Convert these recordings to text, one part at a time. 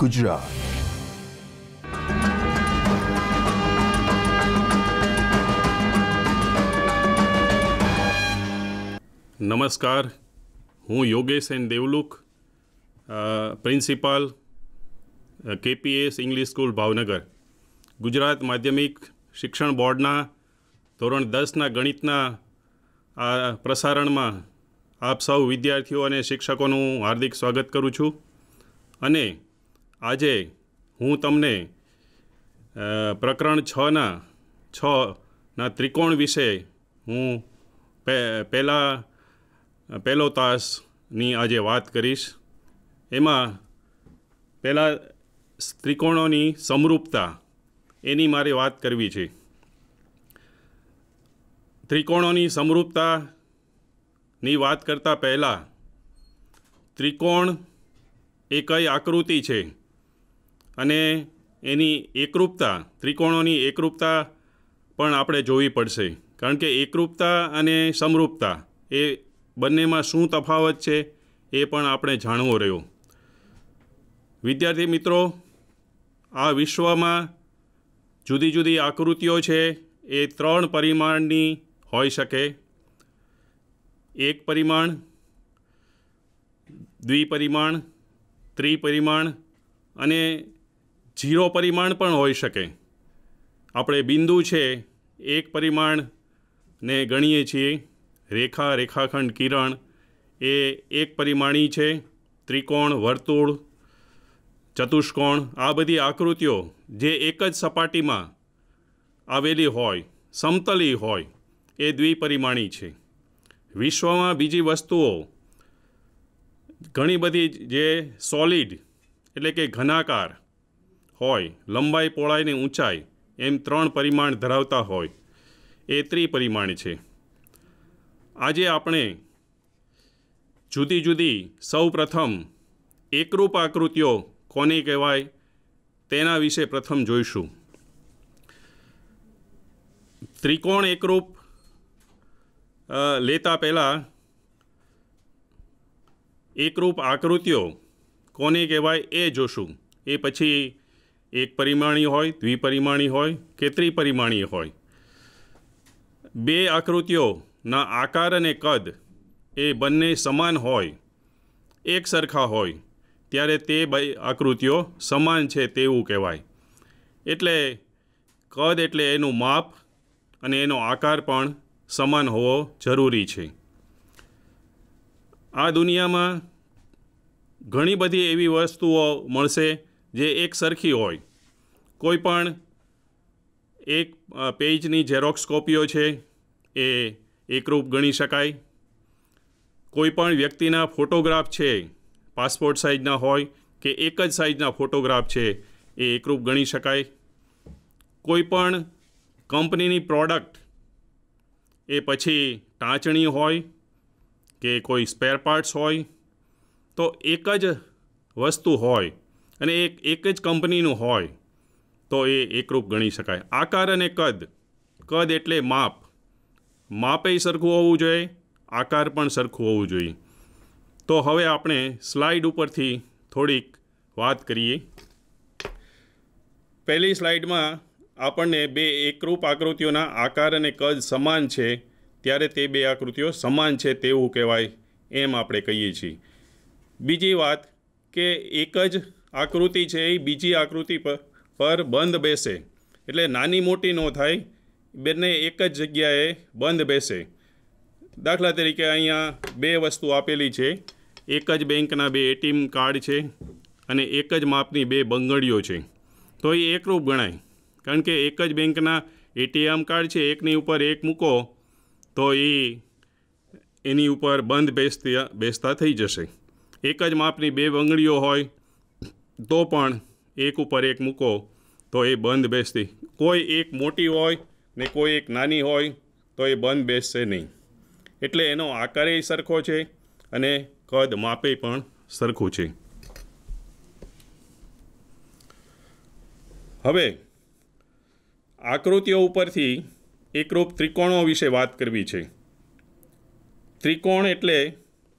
ગુજરાત નમસ્કાર હું Yogesh N Devluk principal KPS English school Bhavnagar Gujarat માધ્યમિક શિક્ષણ બોર્ડના ધોરણ દસના ગણિતના આ પ્રસારણમાં આપ સૌ વિદ્યાર્થીઓ અને શિક્ષકોનું હાર્દિક સ્વાગત કરું છું અને આજે હું તમને પ્રકરણ છના છના ત્રિકોણ વિશે હું પહેલાં પહેલો તાસની આજે વાત કરીશ એમાં પહેલાં ત્રિકોણોની સમરૂપતા એની મારે વાત કરવી છે ત્રિકોણોની સમરૂપતાની વાત કરતાં પહેલાં ત્રિકોણ એ કઈ આકૃતિ છે અને એની એકરૂપતા ત્રિકોણોની એકરૂપતા પણ આપણે જોવી પડશે કારણ કે એકરૂપતા અને સમરૂપતા એ બંનેમાં શું તફાવત છે એ પણ આપણે જાણવો રહ્યો વિદ્યાર્થી મિત્રો આ વિશ્વમાં જુદી જુદી આકૃતિઓ છે એ ત્રણ પરિમાણની હોઈ શકે એક પરિમાણ દ્વિપરિમાણ ત્રિપરિમાણ અને જીરો પરિમાણ પણ હોઈ શકે આપણે બિંદુ છે એક પરિમાણને ગણીએ છીએ રેખા રેખાખંડ કિરણ એ એક પરિમાણી છે ત્રિકોણ વર્તુળ ચતુષ્કોણ આ બધી આકૃતિઓ જે એક જ સપાટીમાં આવેલી હોય સમતલી હોય એ દ્વિપરિમાણી છે વિશ્વમાં બીજી વસ્તુઓ ઘણી બધી જે સોલિડ એટલે કે ઘનાકાર હોય લંબાઈ પહોળાઈ ઊંચાઈ એમ ત્રણ પરિમાણ ધરાવતા હોય એ ત્રિપરિમાણ છે આજે આપણે જુદી જુદી સૌ પ્રથમ એકરૂપ આકૃતિઓ કોને કહેવાય તેના વિશે પ્રથમ જોઈશું ત્રિકોણ એકરૂપ લેતા પહેલાં એકરૂપ આકૃતિઓ કોને કહેવાય એ જોશું એ પછી એક પરિમાણીય હોય દ્વિપરિમાણીય હોય કે ત્રિપરિમાણીય હોય બે આકૃતિઓના આકાર અને કદ એ બંને સમાન હોય એક સરખા હોય ત્યારે તે બે આકૃતિઓ સમાન છે તેવું કહેવાય એટલે કદ એટલે એનું માપ અને એનો આકાર પણ સમાન હોવો જરૂરી છે આ દુનિયામાં ઘણી બધી એવી વસ્તુઓ મળશે જે એક સરખી હોય કોઈ પણ એક પેજની ઝેરોક્સ કોપીઓ છે એ એકરૂપ ગણી શકાય કોઈ પણ વ્યક્તિના ફોટોગ્રાફ છે પાસપોર્ટ સાઇઝના હોય કે એક જ સાઇઝના ફોટોગ્રાફ છે એ એકરૂપ ગણી શકાય કોઈ પણ કંપનીની પ્રોડક્ટ એ પછી ટાંચણી હોય કે કોઈ સ્પેર પાર્ટ્સ હોય તો એક જ વસ્તુ હોય અને એક એક જ કંપનીનું હોય તો એ એકરૂપ ગણી શકાય આકાર અને કદ કદ એટલે માપ માપે સરખું હોવું જોઈએ આકાર પણ સરખું હોવું જોઈએ તો હવે આપણે સ્લાઇડ ઉપરથી થોડીક વાત કરીએ પહેલી સ્લાઇડમાં આપણને બે એકરૂપ આકૃતિઓના આકાર અને કદ સમાન છે ત્યારે તે બે આકૃતિઓ સમાન છે તેવું કહેવાય એમ આપણે કહીએ છીએ બીજી વાત કે એક જ આકૃતિ છે એ બીજી આકૃતિ પર બંધ બેસે એટલે નાની મોટી ન થાય બંને એક જ જગ્યાએ બંધ બેસે દાખલા તરીકે અહીંયા બે વસ્તુ આપેલી છે એક જ બેંકના બે એટીએમ કાર્ડ છે અને એક જ માપની બે બંગડીઓ છે તો એ એકરૂપ ગણાય કારણ કે એક જ બેંકના એટીએમ કાર્ડ છે એકની ઉપર એક મૂકો તો એ એની ઉપર બંધ બેસતી બેસતા થઈ જશે એક જ માપની બે બંગડીઓ હોય તો પણ એક ઉપર એક મૂકો તો એ બંધ બેસતી કોઈ એક મોટી હોય ને કોઈ એક નાની હોય તો એ બંધ બેસશે નહીં એટલે એનો આકારેય સરખો છે અને કદ માપે પણ સરખું છે હવે આકૃતિઓ ઉપરથી એકરૂપ ત્રિકોણો વિશે વાત કરવી છે ત્રિકોણ એટલે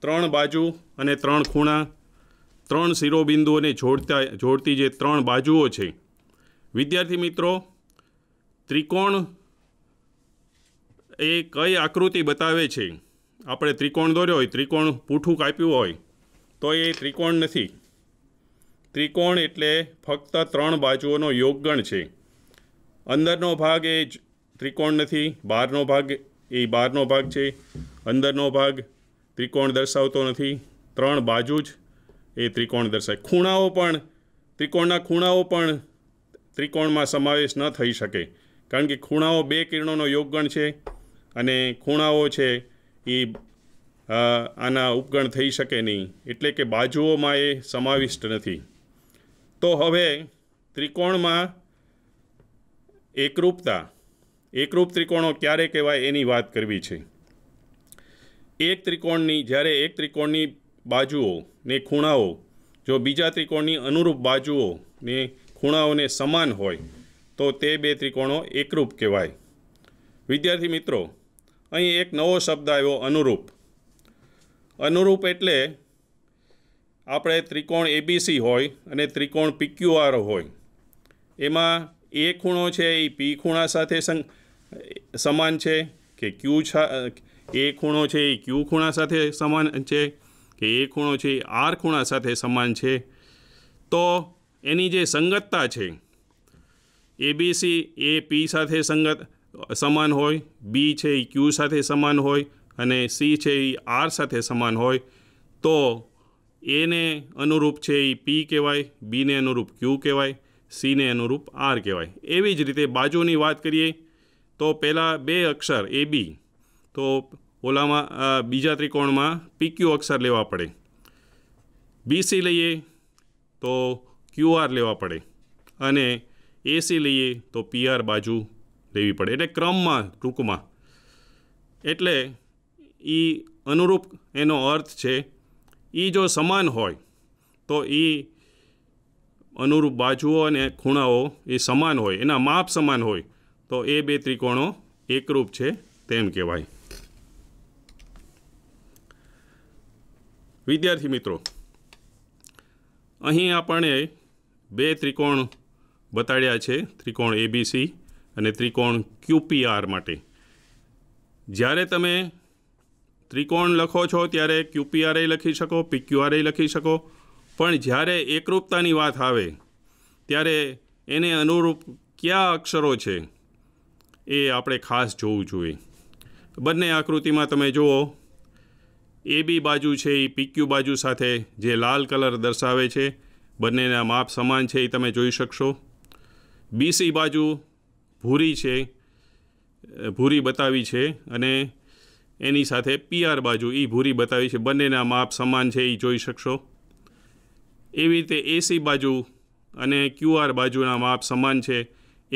ત્રણ બાજુ અને ત્રણ ખૂણા ત્રણ શિરોબિંદુઓને જોડતા જોડતી જે ત્રણ બાજુઓ છે વિદ્યાર્થી મિત્રો ત્રિકોણ એ કઈ આકૃતિ બતાવે છે આપણે ત્રિકોણ દોર્યો હોય ત્રિકોણ પૂઠું કાપ્યું હોય તો એ ત્રિકોણ નથી ત્રિકોણ એટલે ફક્ત ત્રણ બાજુઓનો યોગગણ છે અંદરનો ભાગ એ જ ત્રિકોણ નથી બહારનો ભાગ એ બહારનો ભાગ છે અંદરનો ભાગ ત્રિકોણ દર્શાવતો નથી ત્રણ બાજુ જ એ ત્રિકોણ દર્શાય ખૂણાઓ પણ ત્રિકોણના ખૂણાઓ પણ ત્રિકોણમાં સમાવેશ ન થઈ શકે કારણ કે ખૂણાઓ બે કિરણોનો યોગગણ છે અને ખૂણાઓ છે એ આના ઉપગણ થઈ શકે નહીં એટલે કે બાજુઓમાં એ સમાવિષ્ટ નથી તો હવે ત્રિકોણમાં એકરૂપતા એકરૂપ ત્રિકોણો ક્યારે કહેવાય એની વાત કરવી છે એક ત્રિકોણની જ્યારે એક ત્રિકોણની બાજુઓ ને ખૂણાઓ જો બીજા ત્રિકોણની અનુરૂપ બાજુઓ ને ખૂણાઓને સમાન હોય તો તે બે ત્રિકોણો એકરૂપ કહેવાય વિદ્યાર્થી મિત્રો અહીં એક નવો શબ્દ આવ્યો અનુરૂપ અનુરૂપ એટલે આપણે ત્રિકોણ એબીસી હોય અને ત્રિકોણ પીક્યુઆર હોય એમાં એ ખૂણો છે એ પી ખૂણા સાથે સમાન છે કે ક્યુ એ ખૂણો છે એ ક્યુ ખૂણા સાથે સમાન છે કે એ ખૂણો છે એ આર ખૂણા સાથે સમાન છે તો એની જે સંગતતા છે એબીસી એ પી સાથે સંગત સમાન હોય બી છે એ ક્યુ સાથે સમાન હોય અને સી છે એ આર સાથે સમાન હોય તો એને અનુરૂપ છે એ પી કહેવાય બીને અનુરૂપ ક્યુ કહેવાય સીને અનુરૂપ આર કહેવાય એવી જ રીતે બાજુની વાત કરીએ તો પહેલાં બે અક્ષર એ બી તો ઓલામાં બીજા ત્રિકોણમાં પીક્યુ અક્ષર લેવા પડે બીસી લઈએ તો ક્યુઆર લેવા પડે અને એસી લઈએ તો પીઆર બાજુ લેવી પડે એટલે ક્રમમાં ટૂંકમાં એટલે એ અનુરૂપ એનો અર્થ છે એ જો સમાન હોય તો એ અનુરૂપ બાજુઓ અને ખૂણાઓ એ સમાન હોય એના માપ સમાન હોય તો એ બે ત્રિકોણો એકરૂપ છે તેમ કહેવાય વિદ્યાર્થી મિત્રો અહીં આપણે બે ત્રિકોણ બતાડ્યા છે ત્રિકોણ એબીસી અને ત્રિકોણ ક્યુપીઆર માટે જ્યારે તમે ત્રિકોણ લખો છો ત્યારે ક્યુપીઆરએ લખી શકો પીક્યુઆરએ લખી શકો પણ જ્યારે એકરૂપતાની વાત આવે ત્યારે એને અનુરૂપ કયા અક્ષરો છે એ આપણે ખાસ જોવું જોઈએ બંને આકૃતિમાં તમે જુઓ એ બી બાજુ છે એ પીક્યુ બાજુ સાથે જે લાલ કલર દર્શાવે છે બંનેના માપ સમાન છે એ તમે જોઈ શકશો બીસી બાજુ ભૂરી છે ભૂરી બતાવી છે અને એની સાથે પીઆર બાજુ એ ભૂરી બતાવી છે બંનેના માપ સમાન છે એ જોઈ શકશો એવી રીતે એસી બાજુ અને ક્યુઆર બાજુના માપ સમાન છે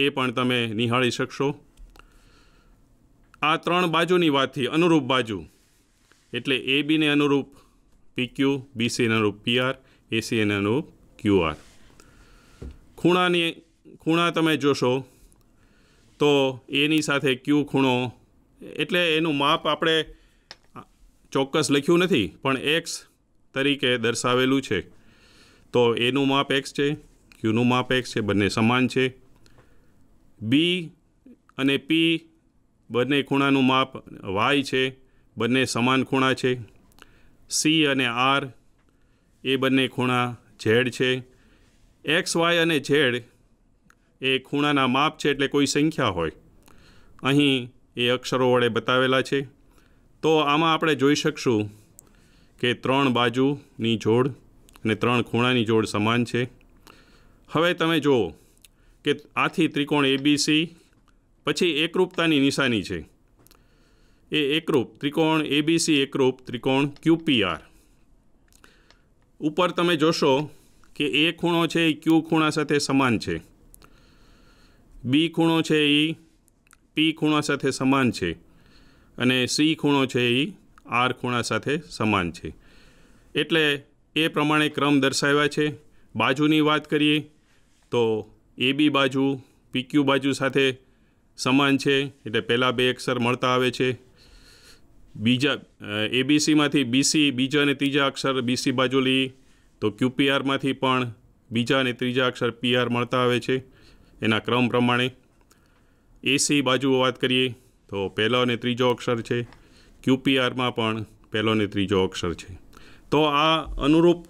એ પણ તમે નિહાળી શકશો આ ત્રણ બાજુની વાતથી અનુરૂપ બાજુ એટલે એ બીને અનુરૂપ પીક્યુ બીસીને અનુરૂપ પીઆર એસીને અનુરૂપ ક્યુઆર ખૂણાની ખૂણા તમે જોશો તો એની સાથે ક્યુ ખૂણો એટલે એનું માપ આપણે ચોક્કસ લખ્યું નથી પણ એક્સ તરીકે દર્શાવેલું છે તો એનું માપ એક્સ છે ક્યુનું માપ એક્સ છે બંને સમાન છે બી અને પી બંને ખૂણાનું માપ વાય છે બંને સમાન ખૂણા છે સી અને આર એ બંને ખૂણા ઝેડ છે એક્સ વાય અને ઝેડ એ ખૂણાના માપ છે એટલે કોઈ સંખ્યા હોય અહીં એ અક્ષરો વડે બતાવેલા છે તો આમાં આપણે જોઈ શકશું કે ત્રણ બાજુની જોડ અને ત્રણ ખૂણાની જોડ સમાન છે હવે તમે જુઓ કે આથી ત્રિકોણ એબીસી પછી એકરૂપતાની નિશાની છે એ એકરૂપ ત્રિકોણ એબીસી એકરૂપ ત્રિકોણ ક્યુપીઆર ઉપર તમે જોશો કે એ ખૂણો છે એ ક્યુ ખૂણા સાથે સમાન છે બી ખૂણો છે એ પી ખૂણા સાથે સમાન છે અને સી ખૂણો છે એ આર ખૂણા સાથે સમાન છે એટલે એ પ્રમાણે ક્રમ દર્શાવ્યા છે બાજુની વાત કરીએ તો એ બી બાજુ પી ક્યુ બાજુ સાથે સમાન છે એટલે પહેલાં બે અક્ષર મળતા આવે છે બીજા એબીસીમાંથી બીસી બીજા અને ત્રીજા અક્ષર બીસી બાજુ લઈએ તો ક્યુપીઆરમાંથી પણ બીજા અને ત્રીજા અક્ષર પીઆર મળતા આવે છે એના ક્રમ પ્રમાણે એસી બાજુ વાત કરીએ તો પહેલો અને ત્રીજો અક્ષર છે ક્યુપીઆરમાં પણ પહેલો અને ત્રીજો અક્ષર છે તો આ અનુરૂપ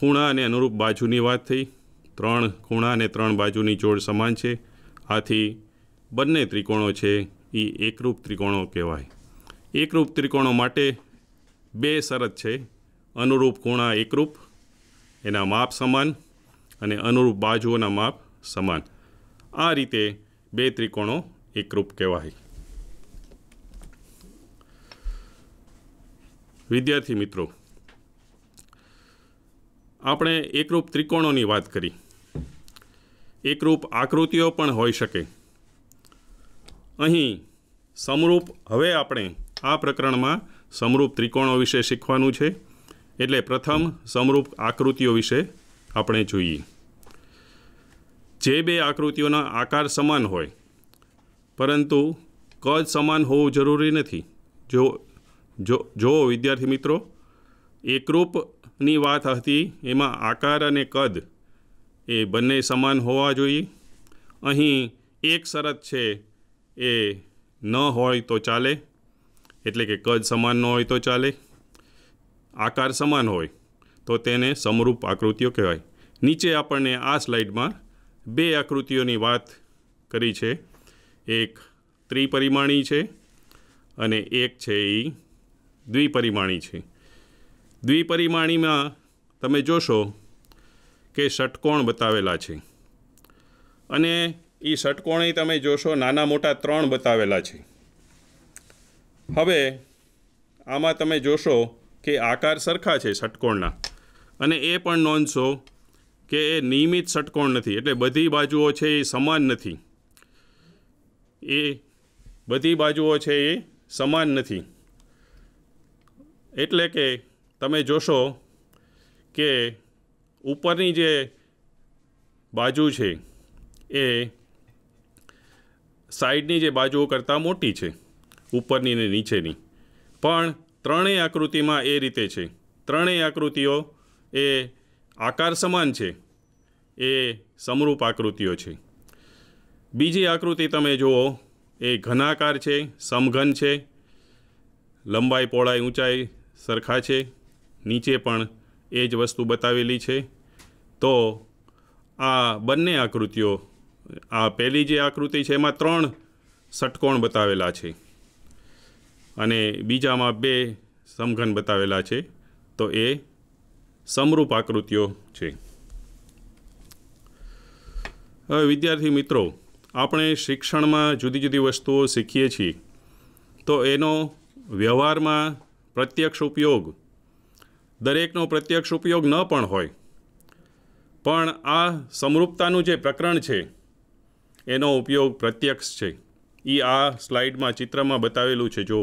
ખૂણા અને અનુરૂપ બાજુની વાત થઈ ત્રણ ખૂણા અને ત્રણ બાજુની જોડ સમાન છે આથી બંને ત્રિકોણો છે એ એકરૂપ ત્રિકોણો કહેવાય એકરૂપ ત્રિકોણો માટે બે શરત છે અનુરૂપ ખૂણા એકરૂપ એના માપ સમાન અને અનુરૂપ બાજુઓના માપ સમાન આ રીતે બે ત્રિકોણો એકરૂપ કહેવાય વિદ્યાર્થી મિત્રો આપણે એકરૂપ ત્રિકોણોની વાત કરી એકરૂપ આકૃતિઓ પણ હોઈ શકે અહીં સમરૂપ હવે આપણે આ પ્રકરણમાં સમરૂપ ત્રિકોણો વિશે શીખવાનું છે એટલે પ્રથમ સમરૂપ આકૃતિઓ વિશે આપણે જોઈએ જે બે આકૃતિઓના આકાર સમાન હોય પરંતુ કદ સમાન હોવું જરૂરી નથી જો જો જો વિદ્યાર્થી મિત્રો એકરૂપની વાત હતી એમાં આકાર અને કદ એ બંને સમાન હોવા જોઈએ અહીં એક શરત છે એ ન હોય તો ચાલે એટલે કે કદ સમાન ન હોય તો ચાલે આકાર સમાન હોય તો તેને સમરૂપ આકૃતિઓ કહેવાય નીચે આપણને આ સ્લાઇડમાં બે આકૃતિઓની વાત કરી છે એક ત્રિપરિમાણી છે અને એક છે એ દ્વિપરિમાણી છે દ્વિપરિમાણીમાં તમે જોશો કે ષટકોણ બતાવેલા છે અને એ ષટકોણે તમે જોશો નાના મોટા ત્રણ બતાવેલા છે હવે આમાં તમે જોશો કે આકાર સરખા છે ષટકોણના અને એ પણ નોંધશો કે એ નિયમિત ષટકોણ નથી એટલે બધી બાજુઓ છે એ સમાન નથી એ બધી બાજુઓ છે એ સમાન નથી એટલે કે તમે જોશો કે ઉપરની જે બાજુ છે એ સાઈડની જે બાજુઓ કરતાં મોટી છે ઉપરની ને નીચેની પણ ત્રણેય આકૃતિમાં એ રીતે છે ત્રણેય આકૃતિઓ એ આકાર સમાન છે એ સમરૂપ આકૃતિઓ છે બીજી આકૃતિ તમે જુઓ એ ઘનાકાર છે સમઘન છે લંબાઈ પહોળાઈ ઊંચાઈ સરખા છે નીચે પણ એ જ વસ્તુ બતાવેલી છે તો આ બંને આકૃતિઓ આ પહેલી જે આકૃતિ છે એમાં ત્રણ ષટકોણ બતાવેલા છે અને બીજામાં બે સમઘન બતાવેલા છે તો એ સમરૂપ આકૃતિઓ છે હવે વિદ્યાર્થી મિત્રો આપણે શિક્ષણમાં જુદી જુદી વસ્તુઓ શીખીએ છીએ તો એનો વ્યવહારમાં પ્રત્યક્ષ ઉપયોગ દરેકનો પ્રત્યક્ષ ઉપયોગ ન પણ હોય પણ આ સમરૂપતાનું જે પ્રકરણ છે એનો ઉપયોગ પ્રત્યક્ષ છે એ આ સ્લાઇડમાં ચિત્રમાં બતાવેલું છે જો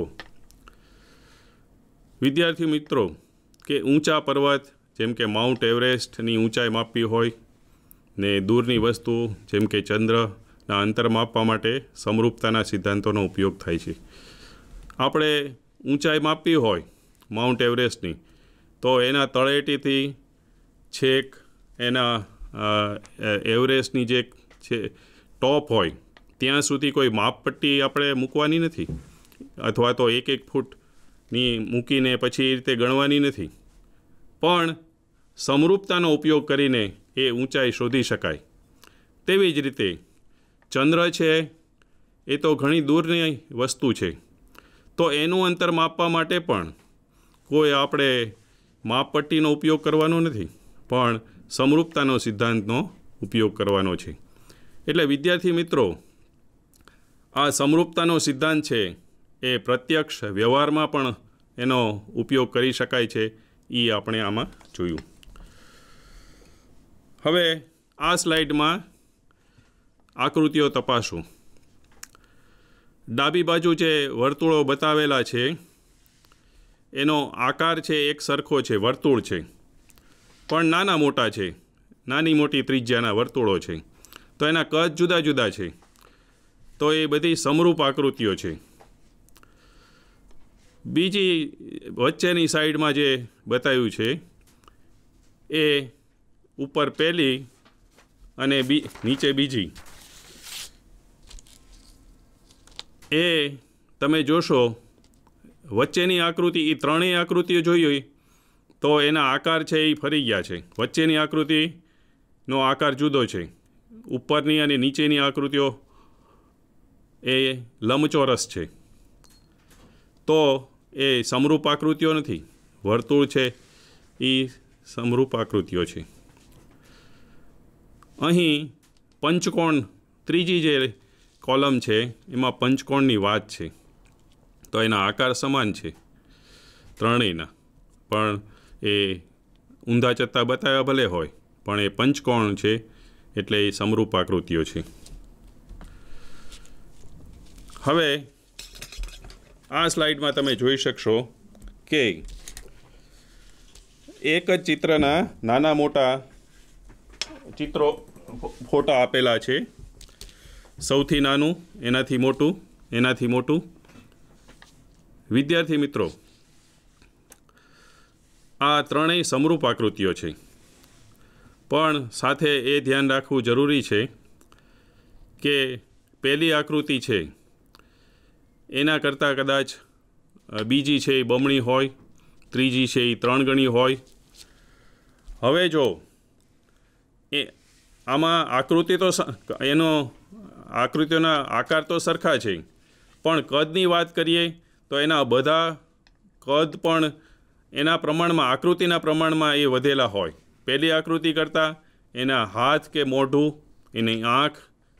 વિદ્યાર્થી મિત્રો કે ઊંચા પર્વત જેમ કે માઉન્ટ એવરેસ્ટની ઊંચાઈ માપવી હોય ને દૂરની વસ્તુ જેમ કે ચંદ્રના અંતર માપવા માટે સમરૂપતાના સિદ્ધાંતોનો ઉપયોગ થાય છે આપણે ઊંચાઈ માપવી હોય માઉન્ટ એવરેસ્ટની તો એના તળેટીથી છેક એના એવરેસ્ટની જે છે ટોપ હોય ત્યાં સુધી કોઈ માપપટ્ટી આપણે મૂકવાની નથી અથવા તો એક એક ફૂટની મૂકીને પછી એ રીતે ગણવાની નથી પણ સમરૂપતાનો ઉપયોગ કરીને એ ઊંચાઈ શોધી શકાય તેવી જ રીતે ચંદ્ર છે એ તો ઘણી દૂરની વસ્તુ છે તો એનું અંતર માપવા માટે પણ કોઈ આપણે માપપટ્ટીનો ઉપયોગ કરવાનો નથી પણ સમરૂપતાનો સિદ્ધાંતનો ઉપયોગ કરવાનો છે એટલે વિદ્યાર્થી મિત્રો આ સમરૂપતાનો સિદ્ધાંત છે એ પ્રત્યક્ષ વ્યવહારમાં પણ એનો ઉપયોગ કરી શકાય છે એ આપણે આમાં જોયું હવે આ સ્લાઇડમાં આકૃતિઓ તપાસું ડાબી બાજુ જે વર્તુળો બતાવેલા છે એનો આકાર છે એક સરખો છે વર્તુળ છે પણ નાના મોટા છે નાની મોટી ત્રિજ્યાના વર્તુળો છે તો એના કદ જુદા જુદા છે તો એ બધી સમરૂપ આકૃતિઓ છે બીજી વચ્ચેની સાઈડમાં જે બતાવ્યું છે એ ઉપર પહેલી અને બી નીચે બીજી એ તમે જોશો વચ્ચેની આકૃતિ એ ત્રણેય આકૃતિઓ જોઈ હોય તો એના આકાર છે એ ફરી ગયા છે વચ્ચેની આકૃતિનો આકાર જુદો છે ઉપરની અને નીચેની આકૃતિઓ એ લંબચોરસ છે તો એ સમરૂપ આકૃતિઓ નથી વર્તુળ છે એ સમરૂપ આકૃતિઓ છે અહીં પંચકોણ ત્રીજી જે કોલમ છે એમાં પંચકોણની વાત છે તો એના આકાર સમાન છે ત્રણેયના પણ એ ઊંધા ચત્તા બતાવ્યા ભલે હોય પણ એ પંચકોણ છે એટલે એ સમરૂપ આકૃતિઓ છે હવે આ સ્લાઇડમાં તમે જોઈ શકશો કે એક જ ચિત્રના નાના મોટા ચિત્રો ફોટા આપેલા છે સૌથી નાનું એનાથી મોટું એનાથી મોટું વિદ્યાર્થી મિત્રો આ ત્રણેય સમરૂપ આકૃતિઓ છે પણ સાથે એ ધ્યાન રાખવું જરૂરી છે કે પહેલી આકૃતિ છે એના કરતાં કદાચ બીજી છે એ બમણી હોય ત્રીજી છે એ ત્રણ ગણી હોય હવે જો એ આમાં આકૃતિ તો એનો આકૃતિઓના આકાર તો સરખા છે પણ કદની વાત કરીએ તો એના બધા કદ પણ એના પ્રમાણમાં આકૃતિના પ્રમાણમાં એ વધેલા હોય પહેલી આકૃતિ કરતાં એના હાથ કે મોઢું એની આંખ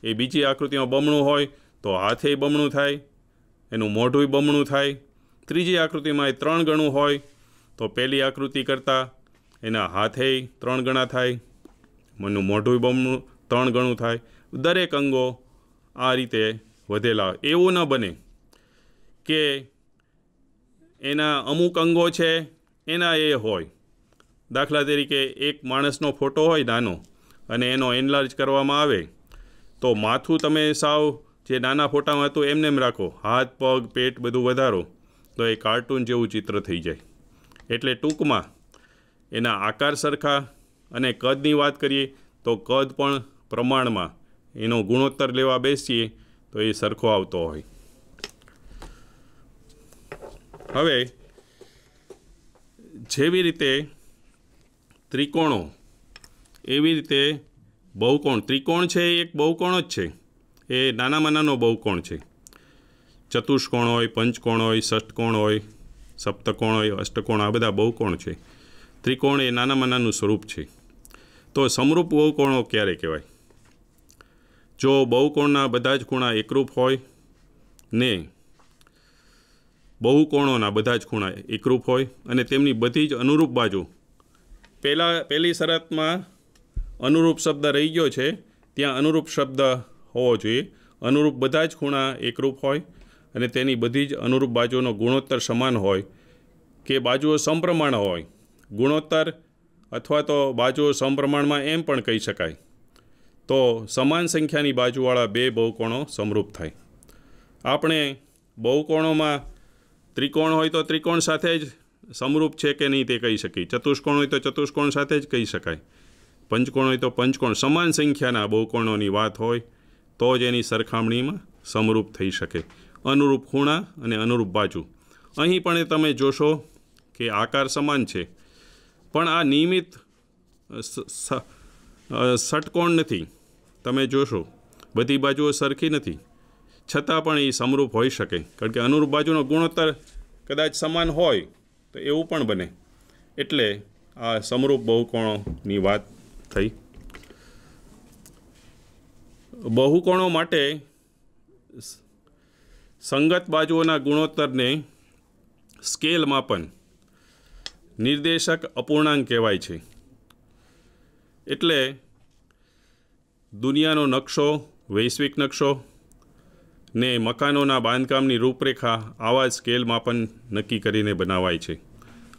એ બીજી આકૃતિમાં બમણું હોય તો હાથે બમણું થાય એનું મોઢું બમણું થાય ત્રીજી આકૃતિમાં એ ત્રણ ગણું હોય તો પહેલી આકૃતિ કરતાં એના હાથે ત્રણ ગણા થાય મનનું મોઢું બમણું ત્રણ ગણું થાય દરેક અંગો આ રીતે વધેલા એવું ન બને કે એના અમુક અંગો છે એના એ હોય દાખલા તરીકે એક માણસનો ફોટો હોય નાનો અને એનો એનલાર્જ કરવામાં આવે તો માથું તમે સાવ જે નાના ફોટામાં હતું એમને એમ રાખો હાથ પગ પેટ બધું વધારો તો એ કાર્ટૂન જેવું ચિત્ર થઈ જાય એટલે ટૂંકમાં એના આકાર સરખા અને કદની વાત કરીએ તો કદ પણ પ્રમાણમાં એનો ગુણોત્તર લેવા બેસીએ તો એ સરખો આવતો હોય હવે જેવી રીતે ત્રિકોણો એવી રીતે બહુકોણ ત્રિકોણ છે એ એક બહુકોણ જ છે એ નાનામાં નાનો બહુકોણ છે ચતુષ્કોણ હોય પંચકોણ હોય ષષ્ટકોણ હોય સપ્તકોણ હોય અષ્ટકોણ આ બધા બહુકોણ છે ત્રિકોણ એ નાનામાં નાનું સ્વરૂપ છે તો સમરૂપ બહુકોણો ક્યારે કહેવાય જો બહુકોણના બધા જ ખૂણા એકરૂપ હોય ને બહુકોણોના બધા જ ખૂણા એકરૂપ હોય અને તેમની બધી જ અનુરૂપ બાજુ પહેલાં પહેલી શરતમાં અનુરૂપ શબ્દ રહી ગયો છે ત્યાં અનુરૂપ શબ્દ હોવો જોઈએ અનુરૂપ બધા જ ખૂણા એકરૂપ હોય અને તેની બધી જ અનુરૂપ બાજુઓનો ગુણોત્તર સમાન હોય કે બાજુઓ સમપ્રમાણ હોય ગુણોત્તર અથવા તો બાજુઓ સમપ્રમાણમાં એમ પણ કહી શકાય તો સમાન સંખ્યાની બાજુવાળા બે બહુકોણો સમરૂપ થાય આપણે બહુકોણોમાં ત્રિકોણ હોય તો ત્રિકોણ સાથે જ સમરૂપ છે કે નહીં તે કહી શકી ચતુષ્કોણ હોય તો ચતુષ્કોણ સાથે જ કહી શકાય પંચકોણ હોય તો પંચકોણ સમાન સંખ્યાના બહુકોણોની વાત હોય તો જ એની સરખામણીમાં સમરૂપ થઈ શકે અનુરૂપ ખૂણા અને અનુરૂપ બાજુ અહીં પણ એ તમે જોશો કે આકાર સમાન છે પણ આ નિયમિત ષટકોણ નથી તમે જોશો બધી બાજુઓ સરખી નથી છતાં પણ એ સમરૂપ હોઈ શકે કારણ કે અનુરૂપ બાજુનો ગુણોત્તર કદાચ સમાન હોય તો એવું પણ બને એટલે આ સમરૂપ બહુકોણોની વાત થઈ બહુકોણો માટે સંગત બાજુઓના ગુણોત્તરને સ્કેલ માપન નિર્દેશક અપૂર્ણાંક કહેવાય છે એટલે દુનિયાનો નકશો વૈશ્વિક નકશો ને મકાનોના બાંધકામની રૂપરેખા આવા સ્કેલ માપન નક્કી કરીને બનાવાય છે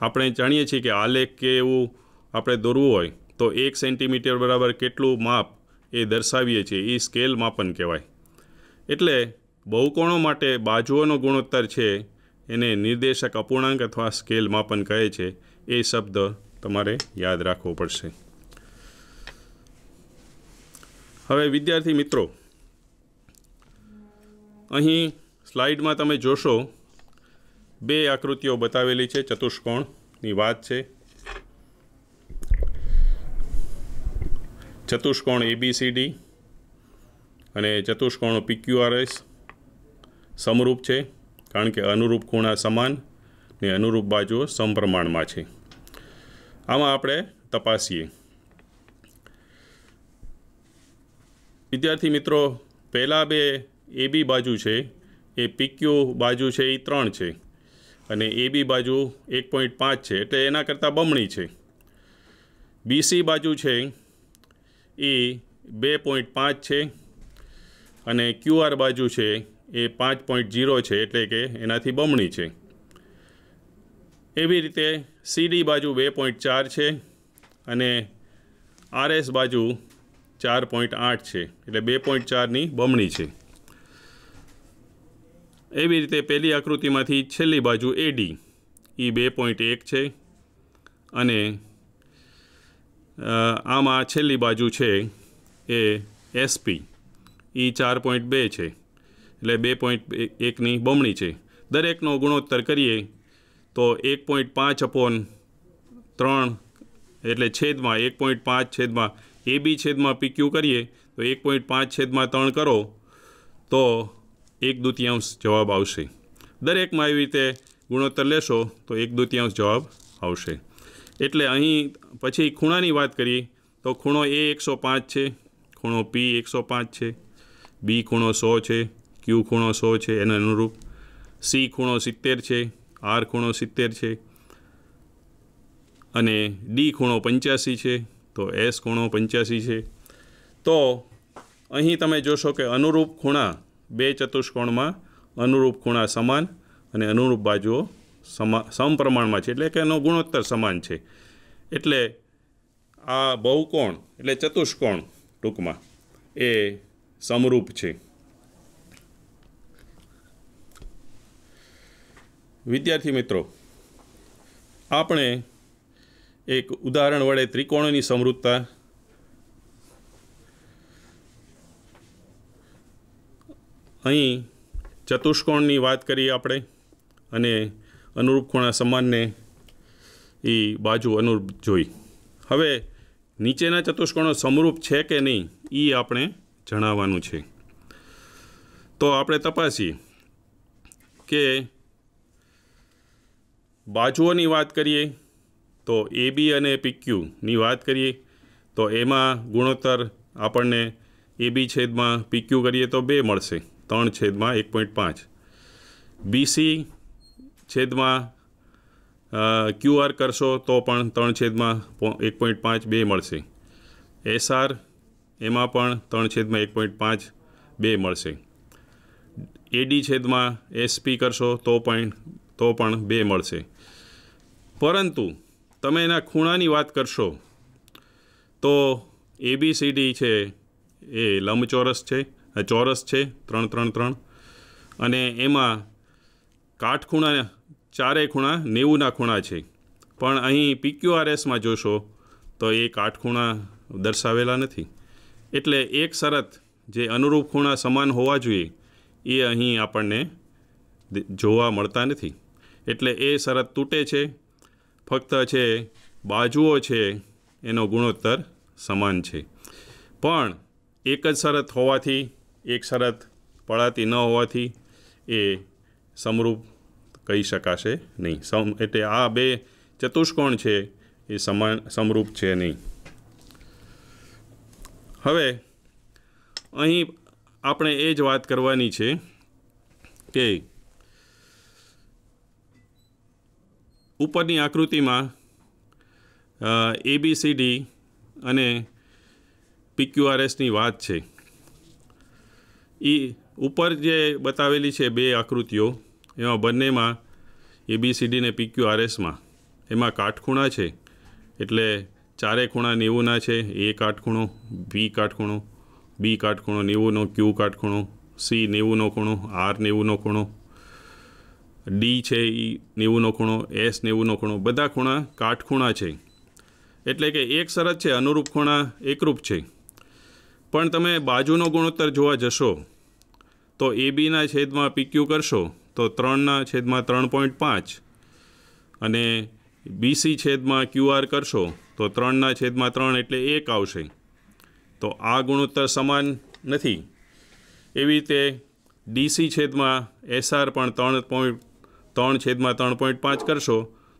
આપણે જાણીએ છીએ કે આલેખ કે એવું આપણે દોરવું હોય તો એક સેન્ટીમીટર બરાબર કેટલું માપ એ દર્શાવીએ છીએ એ સ્કેલ માપન કહેવાય એટલે બહુકોણો માટે બાજુઓનો ગુણોત્તર છે એને નિર્દેશક અપૂર્ણાંક અથવા સ્કેલ માપન કહે છે એ શબ્દ તમારે યાદ રાખવો પડશે હવે વિદ્યાર્થી મિત્રો અહીં સ્લાઇડમાં તમે જોશો બે આકૃતિઓ બતાવેલી છે ચતુષ્કોણની વાત છે ચતુષ્કોણ એબીસીડી અને ચતુષ્કોણ પીક્યુઆરએસ સમરૂપ છે કારણ કે અનુરૂપ ખૂણા સમાન ને અનુરૂપ બાજુઓ સમપ્રમાણમાં છે આમાં આપણે તપાસીએ વિદ્યાર્થી મિત્રો પહેલાં બે એબી બાજુ છે એ પીક્યુ બાજુ છે એ ત્રણ છે અને એબી બાજુ એક પોઈન્ટ પાંચ છે એટલે એના કરતાં બમણી છે બીસી બાજુ છે એ બે પોઈન્ટ પાંચ છે અને ક્યુઆર બાજુ છે એ પાંચ પોઈન્ટ જીરો છે એટલે કે એનાથી બમણી છે એવી રીતે સીડી બાજુ બે પોઈન્ટ ચાર છે અને આરએસ બાજુ ચાર પોઈન્ટ આઠ છે એટલે બે પોઈન્ટ ચારની બમણી છે એવી રીતે પહેલી આકૃતિમાંથી છેલ્લી બાજુ એડી એ બે પોઈન્ટ એક છે અને આમાં છેલ્લી બાજુ છે એ એસપી એ ચાર પોઈન્ટ બે છે એટલે બે પોઈન્ટ એકની બમણી છે દરેકનો ગુણોત્તર કરીએ તો એક પોઈન્ટ પાંચ અપોન ત્રણ એટલે છેદમાં એક પોઈન્ટ પાંચ છેદમાં એ બી છેદમાં પીક્યુ કરીએ તો એક પોઈન્ટ પાંચ છેદમાં ત્રણ કરો તો એક દુત્યાંશ જવાબ આવશે દરેકમાં એવી રીતે ગુણોત્તર લેશો તો એક દુત્યાંશ જવાબ આવશે એટલે અહીં પછી ખૂણાની વાત કરીએ તો ખૂણો એ એકસો પાંચ છે ખૂણો પી એકસો પાંચ છે બી ખૂણો સો છે ક્યુ ખૂણો સો છે એને અનુરૂપ સી ખૂણો સિત્તેર છે આર ખૂણો સિત્તેર છે અને ડી ખૂણો પંચ્યાસી છે તો એસ ખૂણો પંચ્યાસી છે તો અહીં તમે જોશો કે અનુરૂપ ખૂણા બે ચતુષ્કોણમાં અનુરૂપ ખૂણા સમાન અને અનુરૂપ બાજુઓ સમા સમપ્રમાણમાં છે એટલે કે એનો ગુણોત્તર સમાન છે એટલે આ બહુકોણ એટલે ચતુષ્કોણ ટૂંકમાં એ સમરૂપ છે વિદ્યાર્થી મિત્રો આપણે એક ઉદાહરણ વડે ત્રિકોણની સમૃદ્ધતા અહીં ચતુષ્કોણની વાત કરીએ આપણે અને અનુરૂપ ખૂણા સમાનને એ બાજુ અનુરૂપ જોઈ હવે નીચેના ચતુષ્કોણો સમરૂપ છે કે નહીં એ આપણે જણાવવાનું છે તો આપણે તપાસીએ કે બાજુઓની વાત કરીએ તો એ બી અને પીક્યુની વાત કરીએ તો એમાં ગુણોત્તર આપણને એ બી છેદમાં પીક્યુ કરીએ તો બે મળશે ત્રણ છેદમાં એક પોઈન્ટ પાંચ બીસી છેદમાં ક્યુઆર કરશો તો પણ ત્રણ છેદમાં એક પોઈન્ટ પાંચ બે મળશે એસઆર એમાં પણ ત્રણ છેદમાં એક પોઈન્ટ પાંચ બે મળશે એડી છેદમાં એસપી કરશો તો પણ તો પણ બે મળશે પરંતુ તમે એના ખૂણાની વાત કરશો તો એબીસીડી છે એ લંબચોરસ છે ચોરસ છે ત્રણ ત્રણ ત્રણ અને એમાં કાટખૂણા ચારે ખૂણા નેવુંના ખૂણા છે પણ અહીં પીક્યુઆરએસમાં જોશો તો એ કાટખૂણા દર્શાવેલા નથી એટલે એક શરત જે અનુરૂપ ખૂણા સમાન હોવા જોઈએ એ અહીં આપણને જોવા મળતા નથી એટલે એ શરત તૂટે છે ફક્ત છે બાજુઓ છે એનો ગુણોત્તર સમાન છે પણ એક જ શરત હોવાથી એક શરત પડાતી ન હોવાથી એ સમરૂપ કહી શકાશે નહીં સમ એટલે આ બે ચતુષ્કોણ છે એ સમાન સમરૂપ છે નહીં હવે અહીં આપણે એ જ વાત કરવાની છે કે ઉપરની આકૃતિમાં એબીસીડી અને પીક્યુઆરએસની વાત છે એ ઉપર જે બતાવેલી છે બે આકૃતિઓ એમાં બંનેમાં એ એબીસીડી ને પીક્યુ આરએસમાં એમાં કાટખૂણા છે એટલે ચારે ખૂણા નેવુંના છે એ કાટખૂણો બી કાટખૂણો બી કાટખૂણો નેવુંનો ક્યુ કાટખૂણો સી નેવુંનો ખૂણો આર નેવુંનો ખૂણો ડી છે એ નેવુંનો ખૂણો એસ નેવુંનો ખૂણો બધા ખૂણા કાટખૂણા છે એટલે કે એક સરસ છે અનુરૂપ ખૂણા એકરૂપ છે પણ તમે બાજુનો ગુણોત્તર જોવા જશો તો એ બીના છેદમાં પીક્યુ કરશો તો ત્રણના છેદમાં ત્રણ પોઈન્ટ પાંચ અને બીસી છેદમાં ક્યુઆર કરશો તો ત્રણના છેદમાં ત્રણ એટલે એક આવશે તો આ ગુણોત્તર સમાન નથી એવી રીતે ડીસી છેદમાં એસઆર પણ ત્રણ પોઈન્ટ ત્રણ છેદમાં ત્રણ પોઈન્ટ પાંચ કરશો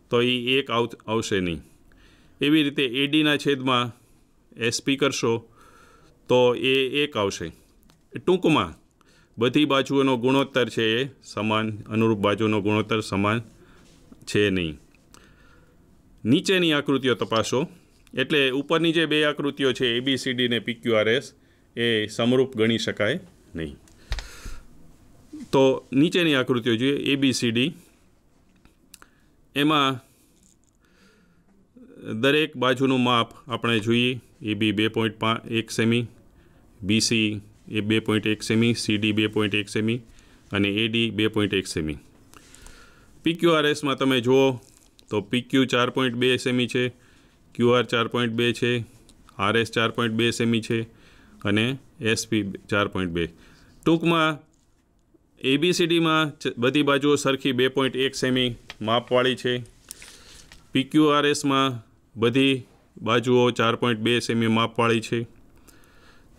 તો એ એક આવશે નહીં એવી રીતે એડીના છેદમાં એસપી કરશો તો એ એક આવશે ટૂંકમાં બધી બાજુઓનો ગુણોત્તર છે એ સમાન અનુરૂપ બાજુનો ગુણોત્તર સમાન છે નહીં નીચેની આકૃતિઓ તપાસો એટલે ઉપરની જે બે આકૃતિઓ છે એબીસીડી ને એસ એ સમરૂપ ગણી શકાય નહીં તો નીચેની આકૃતિઓ જોઈએ એબીસીડી એમાં દરેક બાજુનું માપ આપણે જોઈએ એ બી બે પોઈન્ટ પાંચ એક સેમી બીસી એ બે પોઈન્ટ એક સેમી સીડી બે પોઈન્ટ એક સેમી અને એડી બે પોઈન્ટ એક સેમી પીક્યુઆરએસમાં તમે જુઓ તો પીક્યુ ચાર પોઈન્ટ બે સેમી છે ક્યુઆર ચાર પોઈન્ટ બે છે આરએસ ચાર પોઈન્ટ બે સેમી છે અને એસપી ચાર પોઈન્ટ બે ટૂંકમાં એબીસીડીમાં બધી બાજુઓ સરખી બે પોઈન્ટ એક સેમી માપવાળી છે પીક્યુઆરએસમાં બધી બાજુઓ ચાર પોઈન્ટ બે સેમી માપવાળી છે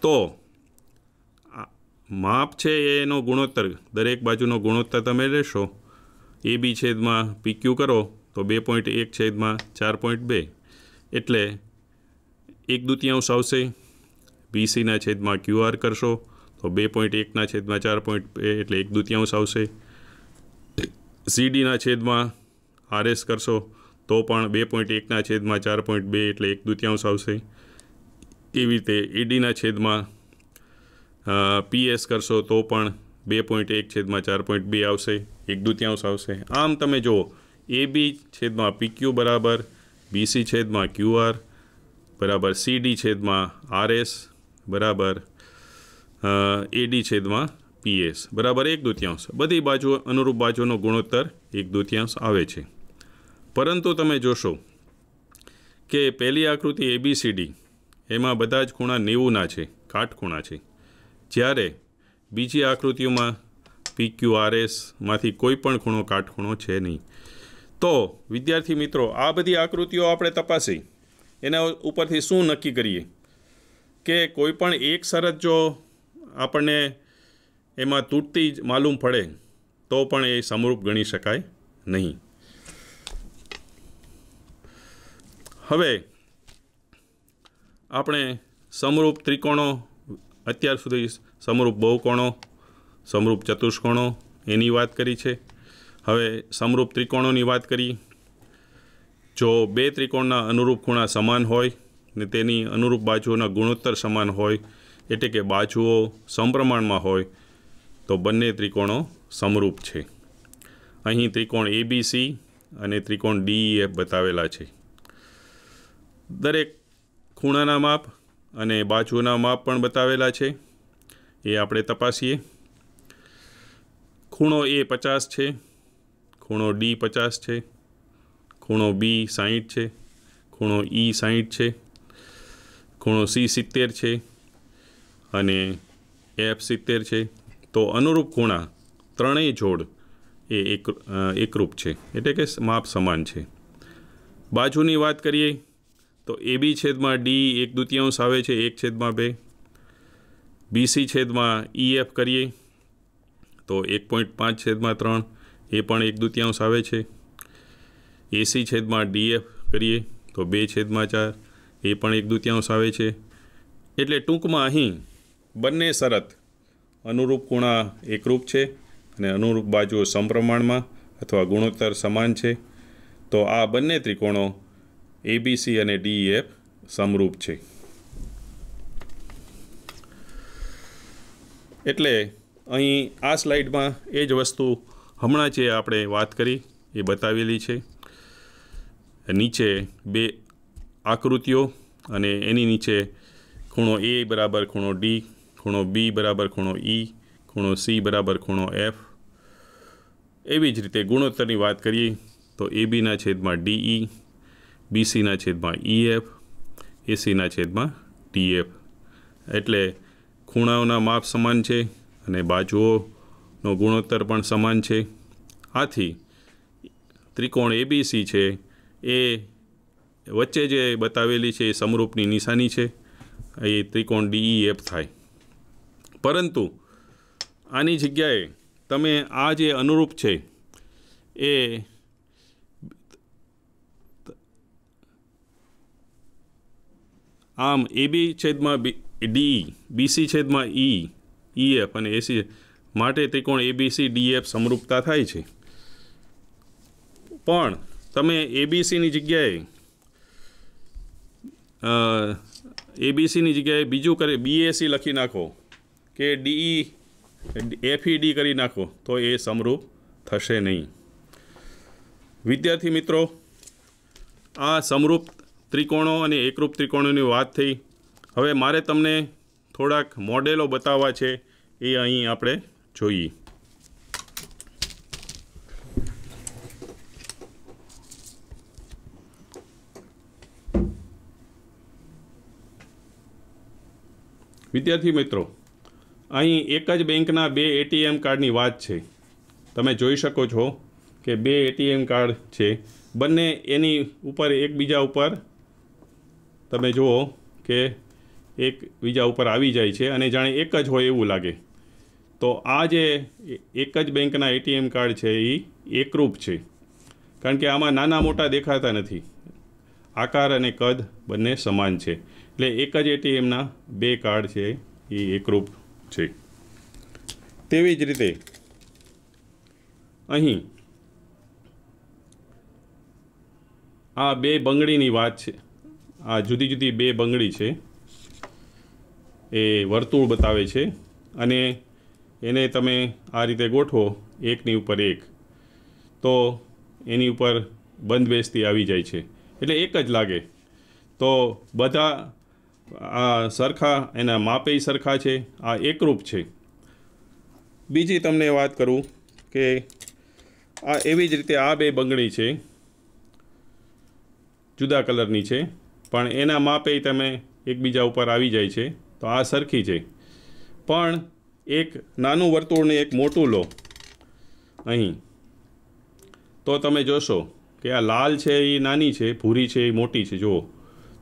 તો માપ છે એનો ગુણોત્તર દરેક બાજુનો ગુણોત્તર તમે લેશો એ બી છેદમાં પીક્યુ કરો તો બે પોઈન્ટ એક છેદમાં ચાર પોઈન્ટ બે એટલે એક દુતિયાંશ આવશે બીસીના છેદમાં ક્યુઆર કરશો તો બે પોઈન્ટ એકના છેદમાં ચાર પોઈન્ટ બે એટલે એક દુતિયાંશ આવશે સીડીના છેદમાં આરએસ કરશો તો પણ બે પોઈન્ટ એકના છેદમાં ચાર પોઈન્ટ બે એટલે એક દુતિયાંશ આવશે એવી રીતે ઈડીના છેદમાં પીએસ કરશો તો પણ બે પોઈન્ટ એક છેદમાં ચાર પોઈન્ટ બે આવશે એક દૂત્યાંશ આવશે આમ તમે જુઓ એ બી છેદમાં પીક્યુ બરાબર બીસી છેદમાં ક્યુઆર બરાબર સીડી છેદમાં આર એસ બરાબર એડી છેદમાં પીએસ બરાબર એક દૂત્યાંશ બધી બાજુ અનુરૂપ બાજુનો ગુણોત્તર એક દૂત્યાંશ આવે છે પરંતુ તમે જોશો કે પહેલી આકૃતિ એબીસીડી એમાં બધા જ ખૂણા નેવુંના છે કાટખૂણા છે જ્યારે બીજી આકૃતિઓમાં પી એસમાંથી કોઈ પણ ખૂણો કાટખૂણો છે નહીં તો વિદ્યાર્થી મિત્રો આ બધી આકૃતિઓ આપણે તપાસી એના ઉપરથી શું નક્કી કરીએ કે કોઈ પણ એક શરત જો આપણને એમાં તૂટતી જ માલુમ પડે તો પણ એ સમરૂપ ગણી શકાય નહીં હવે આપણે સમરૂપ ત્રિકોણો અત્યાર સુધી સમરૂપ બહુકોણો સમરૂપ ચતુષ્કોણો એની વાત કરી છે હવે સમરૂપ ત્રિકોણોની વાત કરી જો બે ત્રિકોણના અનુરૂપ ખૂણા સમાન હોય ને તેની અનુરૂપ બાજુઓના ગુણોત્તર સમાન હોય એટલે કે બાજુઓ સમપ્રમાણમાં હોય તો બંને ત્રિકોણો સમરૂપ છે અહીં ત્રિકોણ સી અને ત્રિકોણ ડીઈ e બતાવેલા છે દરેક ખૂણાના માપ અને બાજુના માપ પણ બતાવેલા છે એ આપણે તપાસીએ ખૂણો એ પચાસ છે ખૂણો ડી પચાસ છે ખૂણો બી સાહીઠ છે ખૂણો ઈ સાહીઠ છે ખૂણો સી સિત્તેર છે અને એફ સિત્તેર છે તો અનુરૂપ ખૂણા ત્રણેય જોડ એ એક એકરૂપ છે એટલે કે માપ સમાન છે બાજુની વાત કરીએ તો એ બી છેદમાં ડી એક દ્વિતીયાંશ આવે છે એક છેદમાં બે બીસી છેદમાં ઈ એફ કરીએ તો એક પોઈન્ટ પાંચ છેદમાં ત્રણ એ પણ એક દ્વિતીયાંશ આવે છે એસી છેદમાં ડી એફ કરીએ તો બે છેદમાં ચાર એ પણ એક દ્વિતીયાંશ આવે છે એટલે ટૂંકમાં અહીં બંને શરત અનુરૂપ ખૂણા એકરૂપ છે અને અનુરૂપ બાજુઓ સમપ્રમાણમાં અથવા ગુણોત્તર સમાન છે તો આ બંને ત્રિકોણો એબીસી અને ડીએફ સમરૂપ છે એટલે અહીં આ સ્લાઇડમાં એ જ વસ્તુ હમણાં જે આપણે વાત કરી એ બતાવેલી છે નીચે બે આકૃતિઓ અને એની નીચે ખૂણો એ બરાબર ખૂણો ડી ખૂણો બી બરાબર ખૂણો ઈ e, ખૂણો સી બરાબર ખૂણો એફ એવી જ રીતે ગુણોત્તરની વાત કરીએ તો એ બીના છેદમાં ડીઈ બીસીના છેદમાં ઈએફ e એસીના છેદમાં ડીએફ એટલે ખૂણાઓના માપ સમાન છે અને બાજુઓનો ગુણોત્તર પણ સમાન છે આથી ત્રિકોણ એબીસી છે એ વચ્ચે જે બતાવેલી છે એ સમરૂપની નિશાની છે એ ત્રિકોણ ડીઈએફ e થાય પરંતુ આની જગ્યાએ તમે આ જે અનુરૂપ છે એ આમ એબી છેદમાં બી ડી બીસી છેદમાં ઈ e, ઈએફ e, અને એસી માટે ત્રિકોણ એબીસી એફ સમરૂપતા થાય છે પણ તમે એબીસીની જગ્યાએ એબીસીની જગ્યાએ બીજું કરે બીએસી લખી નાખો કે ડીઈ એફઈડી e, કરી નાખો તો એ સમરૂપ થશે નહીં વિદ્યાર્થી મિત્રો આ સમરૂપ ત્રિકોણો અને એકરૂપ ત્રિકોણોની વાત થઈ હવે મારે તમને થોડાક મોડેલો બતાવવા છે એ અહીં આપણે જોઈએ વિદ્યાર્થી મિત્રો અહીં એક જ બેંકના બે એટીએમ કાર્ડની વાત છે તમે જોઈ શકો છો કે બે એટીએમ કાર્ડ છે બંને એની ઉપર એકબીજા ઉપર તમે જુઓ કે એકબીજા ઉપર આવી જાય છે અને જાણે એક જ હોય એવું લાગે તો આ જે એક જ બેંકના એટીએમ કાર્ડ છે એ એકરૂપ છે કારણ કે આમાં નાના મોટા દેખાતા નથી આકાર અને કદ બંને સમાન છે એટલે એક જ એટીએમના બે કાર્ડ છે એ એકરૂપ છે તેવી જ રીતે અહીં આ બે બંગડીની વાત છે આ જુદી જુદી બે બંગડી છે એ વર્તુળ બતાવે છે અને એને તમે આ રીતે ગોઠવો એકની ઉપર એક તો એની ઉપર બંધ બેસતી આવી જાય છે એટલે એક જ લાગે તો બધા આ સરખા એના માપે સરખા છે આ એકરૂપ છે બીજી તમને વાત કરું કે આ એવી જ રીતે આ બે બંગડી છે જુદા કલરની છે પણ એના માપે તમે એકબીજા ઉપર આવી જાય છે તો આ સરખી છે પણ એક નાનું વર્તુળને એક મોટું લો અહીં તો તમે જોશો કે આ લાલ છે એ નાની છે ભૂરી છે એ મોટી છે જુઓ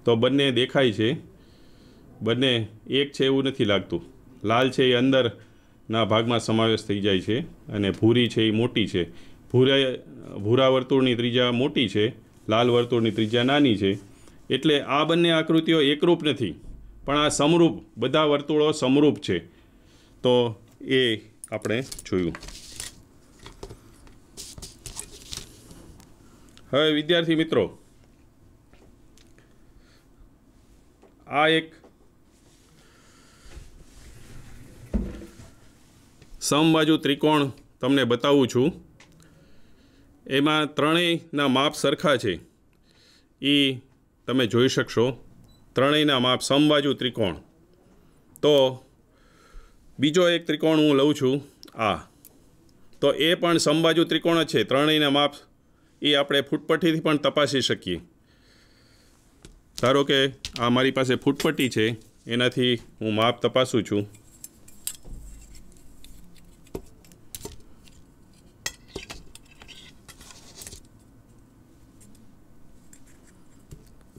તો બંને દેખાય છે બંને એક છે એવું નથી લાગતું લાલ છે એ અંદરના ભાગમાં સમાવેશ થઈ જાય છે અને ભૂરી છે એ મોટી છે ભૂરે ભૂરા વર્તુળની ત્રીજા મોટી છે લાલ વર્તુળની ત્રીજા નાની છે એટલે આ બંને આકૃતિઓ એકરૂપ નથી પણ આ સમરૂપ બધા વર્તુળો સમરૂપ છે તો એ આપણે જોયું હવે વિદ્યાર્થી મિત્રો આ એક સમબાજુ ત્રિકોણ તમને બતાવું છું એમાં ત્રણેયના માપ સરખા છે એ તમે જોઈ શકશો ત્રણેયના માપ સમબાજુ ત્રિકોણ તો બીજો એક ત્રિકોણ હું લઉં છું આ તો એ પણ સમબાજુ ત્રિકોણ જ છે ત્રણેયના માપ એ આપણે ફૂટપટ્ટીથી પણ તપાસી શકીએ ધારો કે આ મારી પાસે ફૂટપટ્ટી છે એનાથી હું માપ તપાસું છું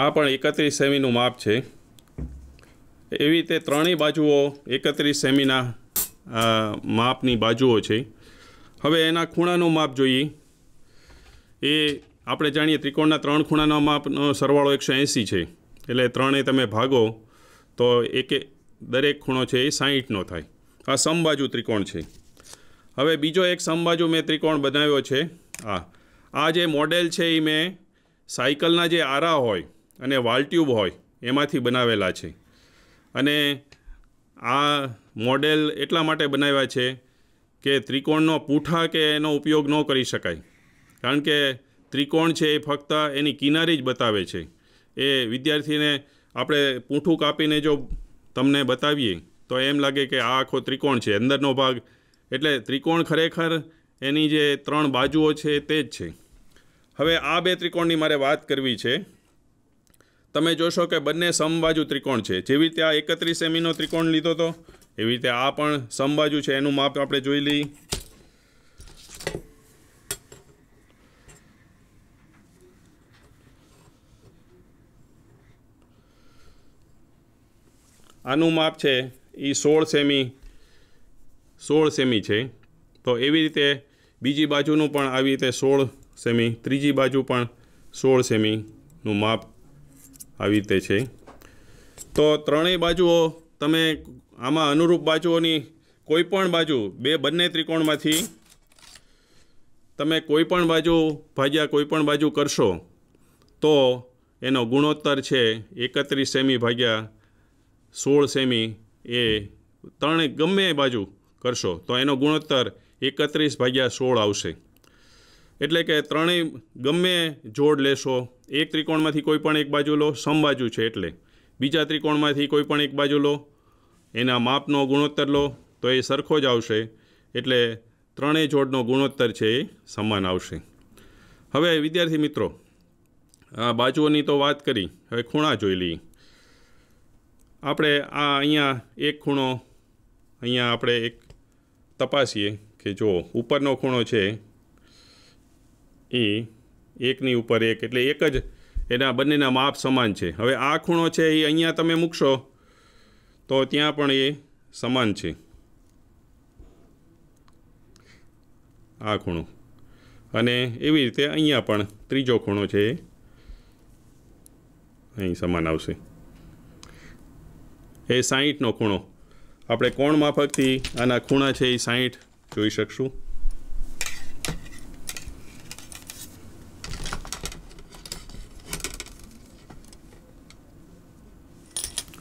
આ પણ એકત્રીસ સેમીનું માપ છે એવી રીતે ત્રણેય બાજુઓ એકત્રીસ સેમીના માપની બાજુઓ છે હવે એના ખૂણાનું માપ જોઈએ એ આપણે જાણીએ ત્રિકોણના ત્રણ ખૂણાના માપનો સરવાળો એકસો એંસી છે એટલે ત્રણે તમે ભાગો તો એકે દરેક ખૂણો છે એ સાહીઠનો થાય આ સમબાજુ ત્રિકોણ છે હવે બીજો એક સમબાજુ મેં ત્રિકોણ બનાવ્યો છે આ આ જે મોડેલ છે એ મેં સાયકલના જે આરા હોય અને વાલ્ટ્યુબ હોય એમાંથી બનાવેલા છે અને આ મોડેલ એટલા માટે બનાવ્યા છે કે ત્રિકોણનો પૂઠા કે એનો ઉપયોગ ન કરી શકાય કારણ કે ત્રિકોણ છે એ ફક્ત એની કિનારી જ બતાવે છે એ વિદ્યાર્થીને આપણે પૂંઠું કાપીને જો તમને બતાવીએ તો એમ લાગે કે આ આખો ત્રિકોણ છે અંદરનો ભાગ એટલે ત્રિકોણ ખરેખર એની જે ત્રણ બાજુઓ છે તે જ છે હવે આ બે ત્રિકોણની મારે વાત કરવી છે તમે જોશો કે બંને સમબાજુ ત્રિકોણ છે જેવી રીતે આ એકત્રીસ સેમીનો ત્રિકોણ લીધો હતો એવી રીતે આ પણ સમબાજુ છે એનું માપ આપણે જોઈ લઈ આનું માપ છે એ સોળ સેમી સોળ સેમી છે તો એવી રીતે બીજી બાજુનું પણ આવી રીતે સોળ સેમી ત્રીજી બાજુ પણ સોળ સેમીનું માપ આવી રીતે છે તો ત્રણેય બાજુઓ તમે આમાં અનુરૂપ બાજુઓની કોઈ પણ બાજુ બે બંને ત્રિકોણમાંથી તમે કોઈ પણ બાજુ ભાગ્યા કોઈ પણ બાજુ કરશો તો એનો ગુણોત્તર છે એકત્રીસ સેમી ભાગ્યા સોળ સેમી એ ત્રણેય ગમે બાજુ કરશો તો એનો ગુણોત્તર એકત્રીસ ભાગ્યા સોળ આવશે એટલે કે ત્રણેય ગમે જોડ લેશો એક ત્રિકોણમાંથી કોઈ પણ એક બાજુ લો સમબાજુ છે એટલે બીજા ત્રિકોણમાંથી કોઈ પણ એક બાજુ લો એના માપનો ગુણોત્તર લો તો એ સરખો જ આવશે એટલે ત્રણેય જોડનો ગુણોત્તર છે એ સમાન આવશે હવે વિદ્યાર્થી મિત્રો આ બાજુઓની તો વાત કરી હવે ખૂણા જોઈ લઈએ આપણે આ અહીંયા એક ખૂણો અહીંયા આપણે એક તપાસીએ કે જો ઉપરનો ખૂણો છે એ એકની ઉપર એક એટલે એક જ એના બંનેના માપ સમાન છે હવે આ ખૂણો છે એ અહીંયા તમે મૂકશો તો ત્યાં પણ એ સમાન છે આ ખૂણો અને એવી રીતે અહીંયા પણ ત્રીજો ખૂણો છે એ અહીં સમાન આવશે એ સાહીઠનો ખૂણો આપણે કોણ માફકથી આના ખૂણા છે એ સાહીઠ જોઈ શકશું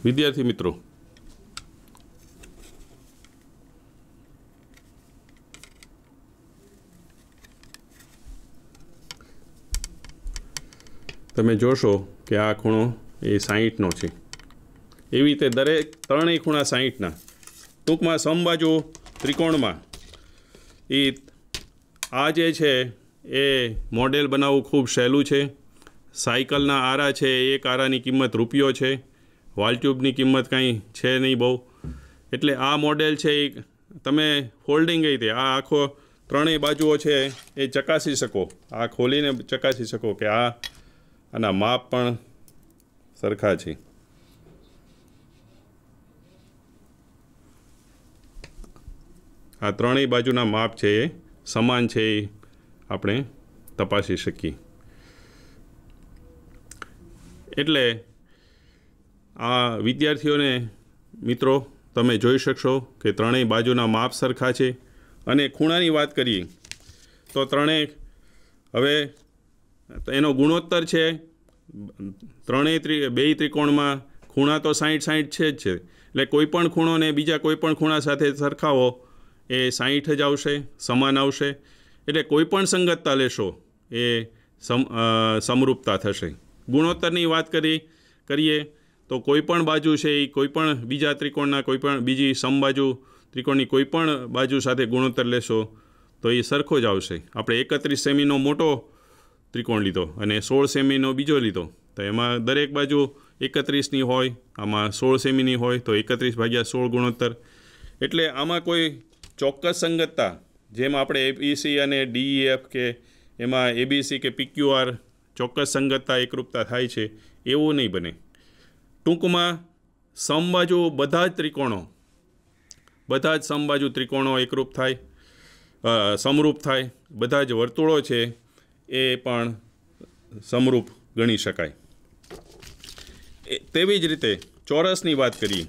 વિદ્યાર્થી મિત્રો તમે જોશો કે આ ખૂણો એ સાહીઠનો છે એવી રીતે દરેક ત્રણેય ખૂણા સાહીઠના ટૂંકમાં સમબાજુ ત્રિકોણમાં એ આ જે છે એ મોડેલ બનાવવું ખૂબ સહેલું છે સાયકલના આરા છે એક આરાની કિંમત રૂપિયો છે વાલ કિંમત કાંઈ છે નહીં બહુ એટલે આ મોડેલ છે એ તમે ફોલ્ડિંગ રીતે આ આખો ત્રણેય બાજુઓ છે એ ચકાસી શકો આ ખોલીને ચકાસી શકો કે આ આના માપ પણ સરખા છે આ ત્રણેય બાજુના માપ છે એ સમાન છે એ આપણે તપાસી શકીએ એટલે આ વિદ્યાર્થીઓને મિત્રો તમે જોઈ શકશો કે ત્રણેય બાજુના માપ સરખા છે અને ખૂણાની વાત કરીએ તો ત્રણેય હવે એનો ગુણોત્તર છે ત્રણેય ત્રિ બે ત્રિકોણમાં ખૂણા તો સાહીઠ સાહીઠ છે જ છે એટલે કોઈપણ ખૂણોને બીજા કોઈપણ ખૂણા સાથે સરખાવો એ સાહીઠ જ આવશે સમાન આવશે એટલે કોઈપણ સંગતતા લેશો એ સમ સમરૂપતા થશે ગુણોત્તરની વાત કરી કરીએ તો કોઈપણ બાજુ છે એ કોઈપણ બીજા ત્રિકોણના કોઈપણ બીજી સમબાજુ ત્રિકોણની કોઈપણ બાજુ સાથે ગુણોત્તર લેશો તો એ સરખો જ આવશે આપણે એકત્રીસ સેમીનો મોટો ત્રિકોણ લીધો અને સોળ સેમીનો બીજો લીધો તો એમાં દરેક બાજુ એકત્રીસની હોય આમાં સોળ સેમીની હોય તો એકત્રીસ ભાગ્યા સોળ ગુણોત્તર એટલે આમાં કોઈ ચોક્કસ સંગતતા જેમ આપણે એબીસી અને ડીઈએફ e કે એમાં એબીસી કે પીક્યુઆર ચોક્કસ સંગતતા એકરૂપતા થાય છે એવું નહીં બને ટૂંકમાં સમબાજુ બધા જ ત્રિકોણો બધા જ સમબાજુ ત્રિકોણો એકરૂપ થાય સમરૂપ થાય બધા જ વર્તુળો છે એ પણ સમરૂપ ગણી શકાય તેવી જ રીતે ચોરસની વાત કરીએ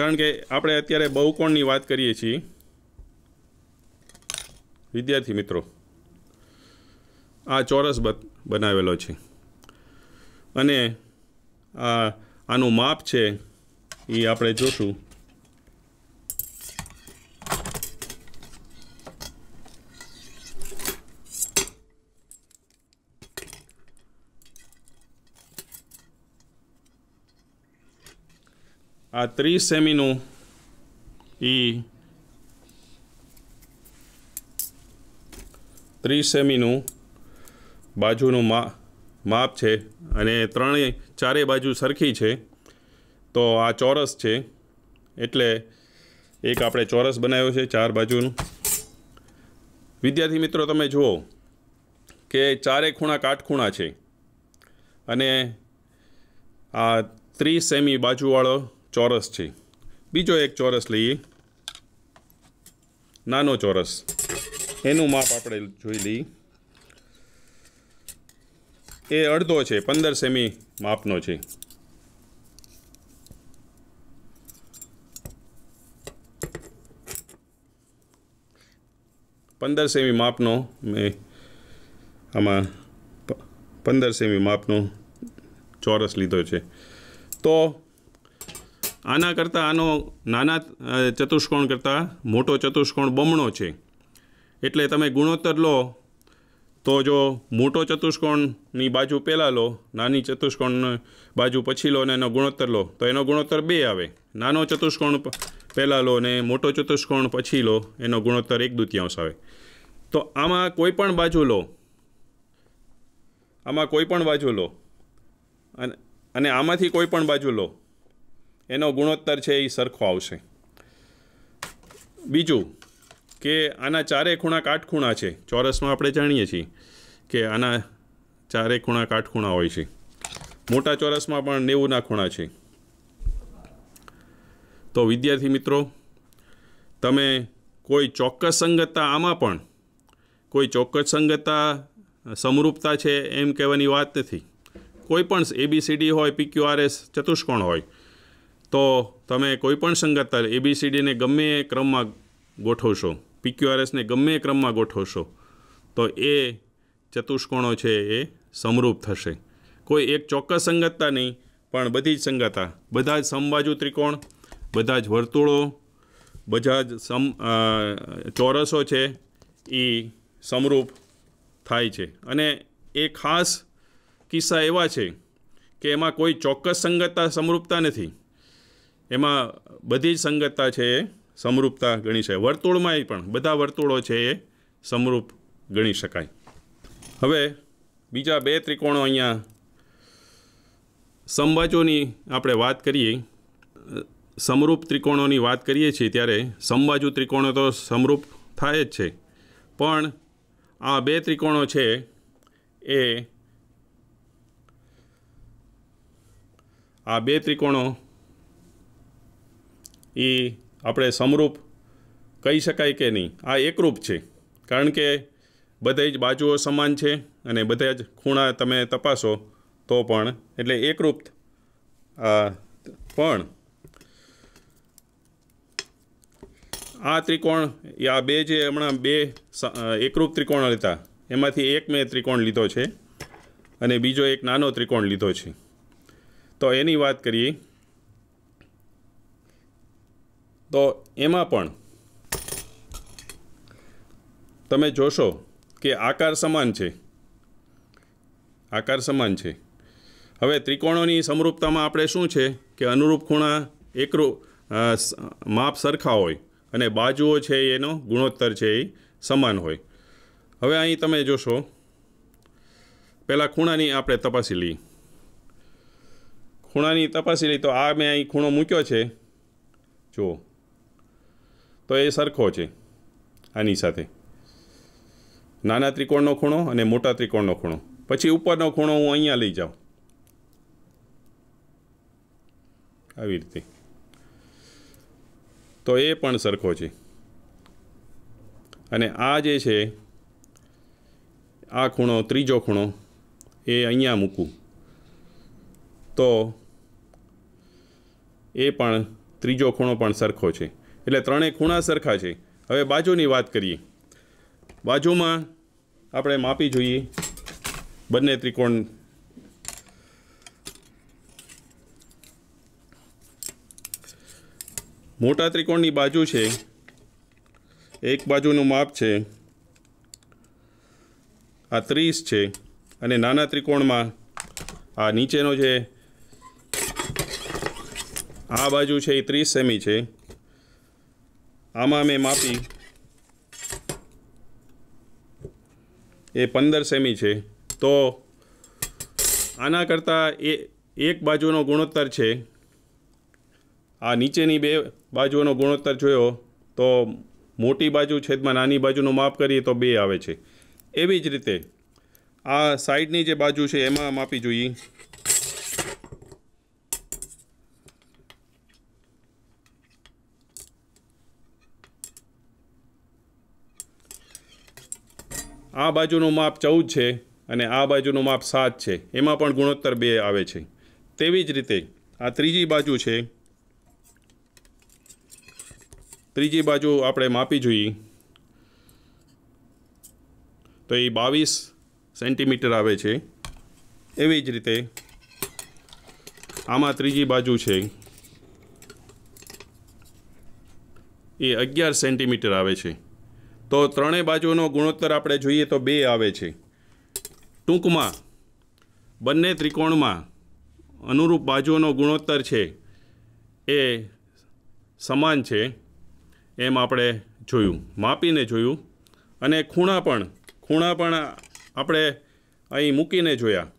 કારણ કે આપણે અત્યારે બહુકોણની વાત કરીએ છીએ વિદ્યાર્થી મિત્રો આ ચોરસ બનાવેલો છે અને આ આનું માપ છે એ આપણે જોશું આ ત્રીસ સેમીનું એ ત્રીસ સેમીનું બાજુનું મા માપ છે અને ત્રણેય ચારેય બાજુ સરખી છે તો આ ચોરસ છે એટલે એક આપણે ચોરસ બનાવ્યો છે ચાર બાજુનું વિદ્યાર્થી મિત્રો તમે જુઓ કે ચારે ખૂણા કાટખૂણા છે અને આ ત્રીસ સેમી બાજુવાળો ચોરસ છે બીજો એક ચોરસ લઈએ નાનો ચોરસ એનું માપ આપણે જોઈ લઈએ એ અડધો છે પંદર સેમી માપનો છે પંદર સેમી માપનો મેં આમાં પંદર સેમી માપનો ચોરસ લીધો છે તો આના કરતાં આનો નાના ચતુષ્કોણ કરતાં મોટો ચતુષ્કોણ બમણો છે એટલે તમે ગુણોત્તર લો તો જો મોટો ચતુષ્કોણની બાજુ પહેલાં લો નાની ચતુષ્કોણ બાજુ પછી લો અને એનો ગુણોત્તર લો તો એનો ગુણોત્તર બે આવે નાનો ચતુષ્કોણ પહેલાં લો અને મોટો ચતુષ્કોણ પછી લો એનો ગુણોત્તર એક દૂતિયાંશ આવે તો આમાં કોઈ પણ બાજુ લો આમાં કોઈ પણ બાજુ લો અને અને આમાંથી કોઈ પણ બાજુ લો એનો ગુણોત્તર છે એ સરખો આવશે બીજું કે આના ચારે ખૂણા કાટખૂણા છે ચોરસમાં આપણે જાણીએ છીએ કે આના ચારે ખૂણા કાટખૂણા હોય છે મોટા ચોરસમાં પણ નેવુંના ખૂણા છે તો વિદ્યાર્થી મિત્રો તમે કોઈ ચોક્કસ સંગતતા આમાં પણ કોઈ ચોક્કસ સંગતતા સમરૂપતા છે એમ કહેવાની વાત નથી કોઈ પણ એબીસીડી હોય પીક્યુઆરએસ ચતુષ્કોણ હોય તો તમે કોઈ પણ સંગતતા એબીસીડીને ગમે ક્રમમાં ગોઠવશો પીક્યુઆરએસને ગમે ક્રમમાં ગોઠવશો તો એ ચતુષ્કોણો છે એ સમરૂપ થશે કોઈ એક ચોક્કસ સંગતતા નહીં પણ બધી જ સંગતતા બધા જ સમબાજુ ત્રિકોણ બધા જ વર્તુળો બધા જ સમ ચોરસો છે એ સમરૂપ થાય છે અને એ ખાસ કિસ્સા એવા છે કે એમાં કોઈ ચોક્કસ સંગતતા સમરૂપતા નથી એમાં બધી જ સંગતતા છે એ સમરૂપતા ગણી શકાય વર્તુળમાંય પણ બધા વર્તુળો છે એ સમરૂપ ગણી શકાય હવે બીજા બે ત્રિકોણો અહીંયા સમબાજુની આપણે વાત કરીએ સમરૂપ ત્રિકોણોની વાત કરીએ છીએ ત્યારે સમબાજુ ત્રિકોણો તો સમરૂપ થાય જ છે પણ આ બે ત્રિકોણો છે એ આ બે ત્રિકોણો એ આપણે સમરૂપ કહી શકાય કે નહીં આ એકરૂપ છે કારણ કે બધે જ બાજુઓ સમાન છે અને બધા જ ખૂણા તમે તપાસો તો પણ એટલે એકરૂપ પણ આ ત્રિકોણ આ બે જે હમણાં બે એકરૂપ ત્રિકોણ હતા એમાંથી એક મેં ત્રિકોણ લીધો છે અને બીજો એક નાનો ત્રિકોણ લીધો છે તો એની વાત કરીએ તો એમાં પણ તમે જોશો કે આકાર સમાન છે આકાર સમાન છે હવે ત્રિકોણોની સમરૂપતામાં આપણે શું છે કે અનુરૂપ ખૂણા એકરૂપ માપ સરખા હોય અને બાજુઓ છે એનો ગુણોત્તર છે એ સમાન હોય હવે અહીં તમે જોશો પહેલાં ખૂણાની આપણે તપાસી લઈએ ખૂણાની તપાસી લઈ તો આ મેં અહીં ખૂણો મૂક્યો છે જુઓ તો એ સરખો છે આની સાથે નાના ત્રિકોણનો ખૂણો અને મોટા ત્રિકોણનો ખૂણો પછી ઉપરનો ખૂણો હું અહીંયા લઈ જાઉં આવી રીતે તો એ પણ સરખો છે અને આ જે છે આ ખૂણો ત્રીજો ખૂણો એ અહીંયા મૂકું તો એ પણ ત્રીજો ખૂણો પણ સરખો છે એટલે ત્રણેય ખૂણા સરખા છે હવે બાજુની વાત કરીએ બાજુમાં આપણે માપી જોઈએ બંને ત્રિકોણ મોટા ત્રિકોણની બાજુ છે એક બાજુનું માપ છે આ ત્રીસ છે અને નાના ત્રિકોણમાં આ નીચેનો જે આ બાજુ છે એ ત્રીસ સેમી છે આમાં મેં માપી એ પંદર સેમી છે તો આના કરતાં એ એક બાજુનો ગુણોત્તર છે આ નીચેની બે બાજુઓનો ગુણોત્તર જોયો તો મોટી બાજુ છેદમાં નાની બાજુનું માપ કરીએ તો બે આવે છે એવી જ રીતે આ સાઈડની જે બાજુ છે એમાં માપી જોઈએ આ બાજુનું માપ ચૌદ છે અને આ બાજુનું માપ સાત છે એમાં પણ ગુણોત્તર બે આવે છે તેવી જ રીતે આ ત્રીજી બાજુ છે ત્રીજી બાજુ આપણે માપી જોઈએ તો એ બાવીસ સેન્ટીમીટર આવે છે એવી જ રીતે આમાં ત્રીજી બાજુ છે એ અગિયાર સેન્ટીમીટર આવે છે તો ત્રણેય બાજુનો ગુણોત્તર આપણે જોઈએ તો બે આવે છે ટૂંકમાં બંને ત્રિકોણમાં અનુરૂપ બાજુઓનો ગુણોત્તર છે એ સમાન છે એમ આપણે જોયું માપીને જોયું અને ખૂણા પણ ખૂણા પણ આપણે અહીં મૂકીને જોયા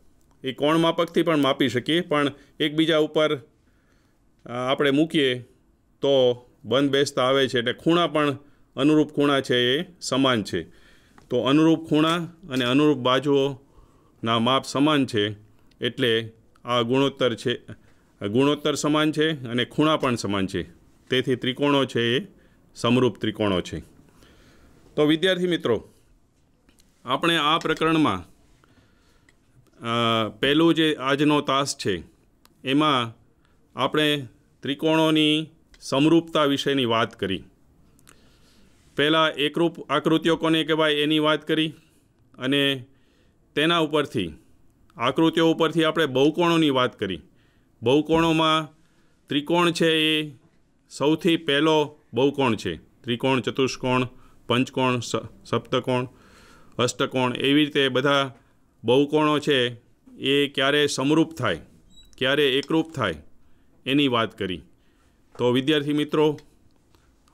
એ કોણ માપકથી પણ માપી શકીએ પણ એકબીજા ઉપર આપણે મૂકીએ તો બંધ બેસતા આવે છે એટલે ખૂણા પણ અનુરૂપ ખૂણા છે એ સમાન છે તો અનુરૂપ ખૂણા અને અનુરૂપ બાજુઓના માપ સમાન છે એટલે આ ગુણોત્તર છે ગુણોત્તર સમાન છે અને ખૂણા પણ સમાન છે તેથી ત્રિકોણો છે એ સમરૂપ ત્રિકોણો છે તો વિદ્યાર્થી મિત્રો આપણે આ પ્રકરણમાં પહેલું જે આજનો તાસ છે એમાં આપણે ત્રિકોણોની સમરૂપતા વિશેની વાત કરી પહેલાં એકરૂપ આકૃતિઓ કોને કહેવાય એની વાત કરી અને તેના ઉપરથી આકૃતિઓ ઉપરથી આપણે બહુકોણોની વાત કરી બહુકોણોમાં ત્રિકોણ છે એ સૌથી પહેલો બહુકોણ છે ત્રિકોણ ચતુષ્કોણ પંચકોણ સપ્તકોણ અષ્ટકોણ એવી રીતે બધા બહુકોણો છે એ ક્યારે સમરૂપ થાય ક્યારે એકરૂપ થાય એની વાત કરી તો વિદ્યાર્થી મિત્રો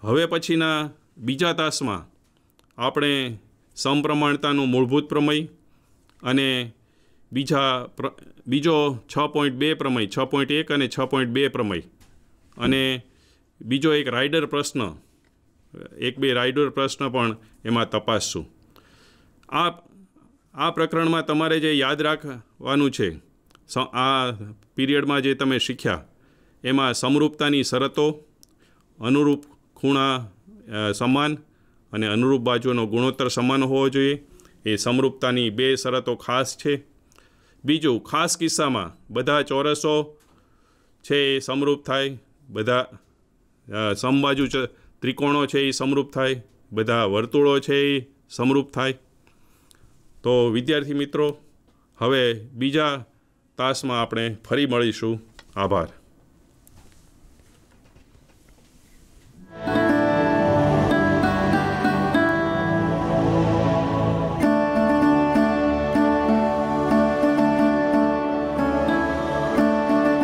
હવે પછીના બીજા તાસમાં આપણે સમપ્રમાણતાનું મૂળભૂત પ્રમેય અને બીજા બીજો છ પોઈન્ટ બે પ્રમેય છ પોઈન્ટ એક અને છ પોઈન્ટ બે પ્રમેય અને બીજો એક રાઇડર પ્રશ્ન એક બે રાઇડર પ્રશ્ન પણ એમાં તપાસશું આ આ પ્રકરણમાં તમારે જે યાદ રાખવાનું છે આ પીરિયડમાં જે તમે શીખ્યા એમાં સમરૂપતાની શરતો અનુરૂપ ખૂણા સમાન અને અનુરૂપ બાજુઓનો ગુણોત્તર સમાન હોવો જોઈએ એ સમરૂપતાની બે શરતો ખાસ છે બીજું ખાસ કિસ્સામાં બધા ચોરસો છે એ સમરૂપ થાય બધા સમબાજુ ત્રિકોણો છે એ સમરૂપ થાય બધા વર્તુળો છે એ સમરૂપ થાય તો વિદ્યાર્થી મિત્રો હવે બીજા તાસમાં આપણે ફરી મળીશું આભાર